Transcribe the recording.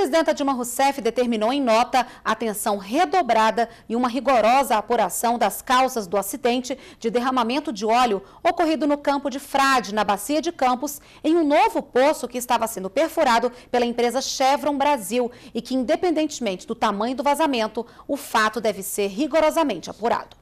presidenta Dilma Rousseff determinou em nota atenção redobrada e uma rigorosa apuração das causas do acidente de derramamento de óleo ocorrido no campo de Frade, na Bacia de Campos, em um novo poço que estava sendo perfurado pela empresa Chevron Brasil e que, independentemente do tamanho do vazamento, o fato deve ser rigorosamente apurado.